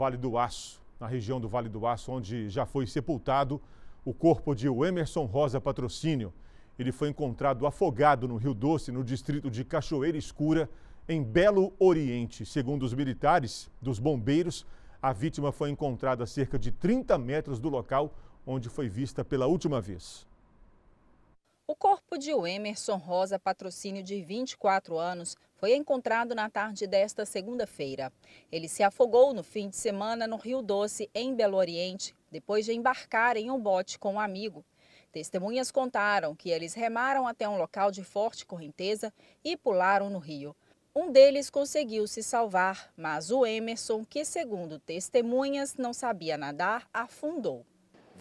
Vale do Aço, na região do Vale do Aço, onde já foi sepultado o corpo de Emerson Rosa Patrocínio. Ele foi encontrado afogado no Rio Doce, no distrito de Cachoeira Escura, em Belo Oriente. Segundo os militares dos bombeiros, a vítima foi encontrada a cerca de 30 metros do local onde foi vista pela última vez. O corpo de Emerson Rosa, patrocínio de 24 anos, foi encontrado na tarde desta segunda-feira. Ele se afogou no fim de semana no Rio Doce, em Belo Oriente, depois de embarcar em um bote com um amigo. Testemunhas contaram que eles remaram até um local de forte correnteza e pularam no rio. Um deles conseguiu se salvar, mas o Emerson, que segundo testemunhas não sabia nadar, afundou.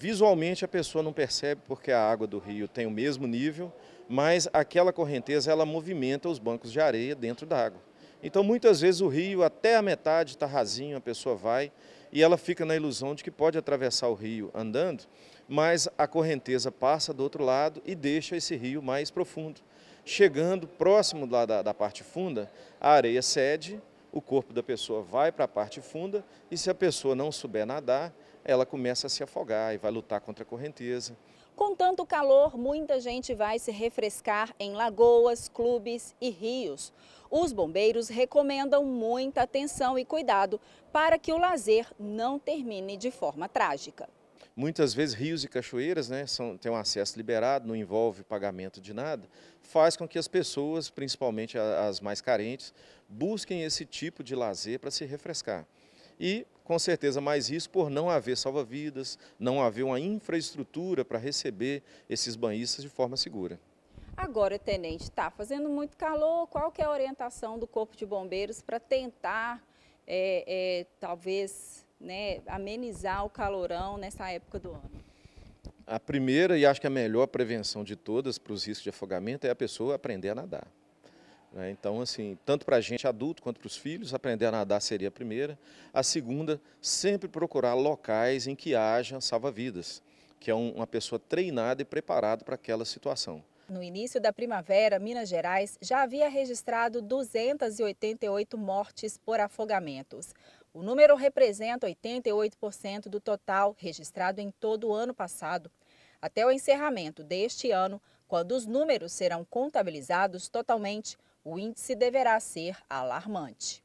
Visualmente a pessoa não percebe porque a água do rio tem o mesmo nível, mas aquela correnteza ela movimenta os bancos de areia dentro da água. Então muitas vezes o rio até a metade está rasinho, a pessoa vai e ela fica na ilusão de que pode atravessar o rio andando, mas a correnteza passa do outro lado e deixa esse rio mais profundo. Chegando próximo da, da, da parte funda, a areia cede, o corpo da pessoa vai para a parte funda e se a pessoa não souber nadar, ela começa a se afogar e vai lutar contra a correnteza. Com tanto calor, muita gente vai se refrescar em lagoas, clubes e rios. Os bombeiros recomendam muita atenção e cuidado para que o lazer não termine de forma trágica. Muitas vezes rios e cachoeiras né, são, têm um acesso liberado, não envolve pagamento de nada, faz com que as pessoas, principalmente as mais carentes, busquem esse tipo de lazer para se refrescar. E com certeza mais risco por não haver salva-vidas, não haver uma infraestrutura para receber esses banhistas de forma segura. Agora, tenente, está fazendo muito calor, qual que é a orientação do Corpo de Bombeiros para tentar, é, é, talvez, né, amenizar o calorão nessa época do ano? A primeira e acho que a melhor prevenção de todas para os riscos de afogamento é a pessoa aprender a nadar. Né? Então, assim, tanto para a gente adulto quanto para os filhos, aprender a nadar seria a primeira. A segunda, sempre procurar locais em que haja salva-vidas, que é uma pessoa treinada e preparada para aquela situação. No início da primavera, Minas Gerais já havia registrado 288 mortes por afogamentos. O número representa 88% do total registrado em todo o ano passado. Até o encerramento deste ano, quando os números serão contabilizados totalmente, o índice deverá ser alarmante.